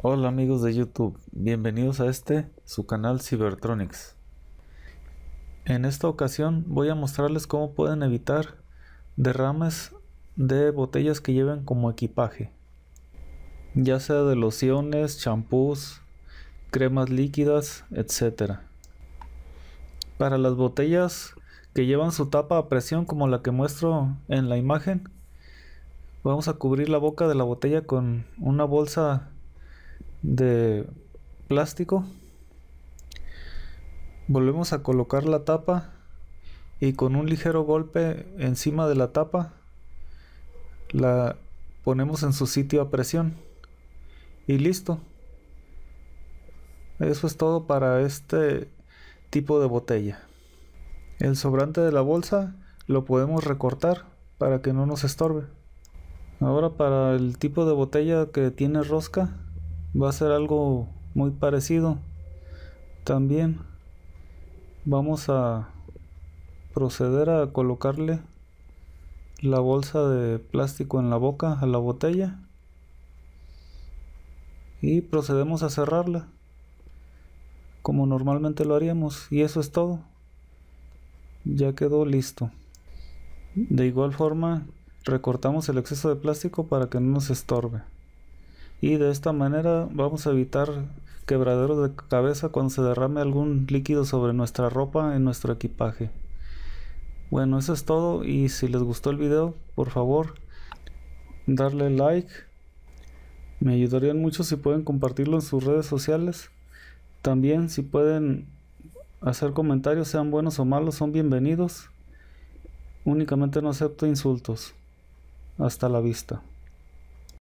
Hola amigos de YouTube, bienvenidos a este, su canal Cybertronics. En esta ocasión voy a mostrarles cómo pueden evitar derrames de botellas que lleven como equipaje, ya sea de lociones, champús, cremas líquidas, etc. Para las botellas que llevan su tapa a presión como la que muestro en la imagen, vamos a cubrir la boca de la botella con una bolsa de plástico volvemos a colocar la tapa y con un ligero golpe encima de la tapa la ponemos en su sitio a presión y listo eso es todo para este tipo de botella el sobrante de la bolsa lo podemos recortar para que no nos estorbe ahora para el tipo de botella que tiene rosca va a ser algo muy parecido también vamos a proceder a colocarle la bolsa de plástico en la boca a la botella y procedemos a cerrarla como normalmente lo haríamos y eso es todo ya quedó listo de igual forma recortamos el exceso de plástico para que no nos estorbe y de esta manera vamos a evitar quebraderos de cabeza cuando se derrame algún líquido sobre nuestra ropa en nuestro equipaje. Bueno, eso es todo y si les gustó el video, por favor, darle like. Me ayudarían mucho si pueden compartirlo en sus redes sociales. También si pueden hacer comentarios, sean buenos o malos, son bienvenidos. Únicamente no acepto insultos. Hasta la vista.